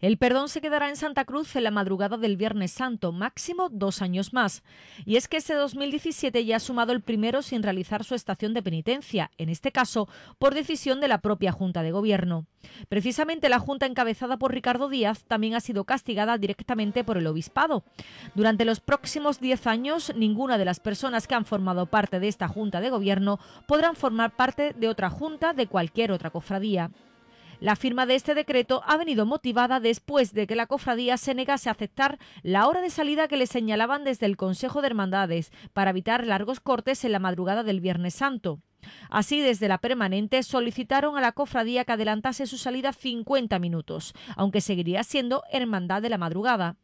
El perdón se quedará en Santa Cruz en la madrugada del Viernes Santo, máximo dos años más. Y es que ese 2017 ya ha sumado el primero sin realizar su estación de penitencia, en este caso por decisión de la propia Junta de Gobierno. Precisamente la Junta encabezada por Ricardo Díaz también ha sido castigada directamente por el obispado. Durante los próximos diez años, ninguna de las personas que han formado parte de esta Junta de Gobierno podrán formar parte de otra Junta de cualquier otra cofradía. La firma de este decreto ha venido motivada después de que la cofradía se negase a aceptar la hora de salida que le señalaban desde el Consejo de Hermandades para evitar largos cortes en la madrugada del Viernes Santo. Así, desde la permanente solicitaron a la cofradía que adelantase su salida 50 minutos, aunque seguiría siendo Hermandad de la Madrugada.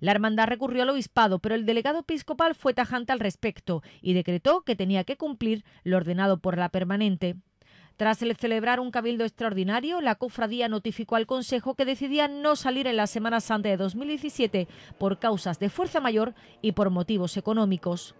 La hermandad recurrió al obispado, pero el delegado episcopal fue tajante al respecto y decretó que tenía que cumplir lo ordenado por la permanente. Tras celebrar un cabildo extraordinario, la cofradía notificó al Consejo que decidía no salir en la Semana Santa de 2017 por causas de fuerza mayor y por motivos económicos.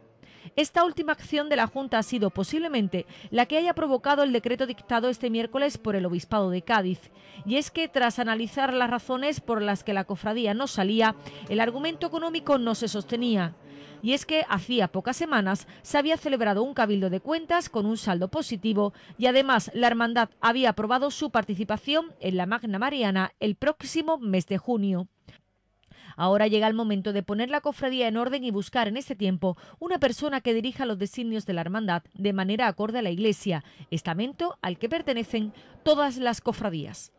Esta última acción de la Junta ha sido posiblemente la que haya provocado el decreto dictado este miércoles por el Obispado de Cádiz. Y es que tras analizar las razones por las que la cofradía no salía, el argumento económico no se sostenía. Y es que hacía pocas semanas se había celebrado un cabildo de cuentas con un saldo positivo y además la hermandad había aprobado su participación en la Magna Mariana el próximo mes de junio. Ahora llega el momento de poner la cofradía en orden y buscar en este tiempo una persona que dirija los designios de la hermandad de manera acorde a la Iglesia, estamento al que pertenecen todas las cofradías.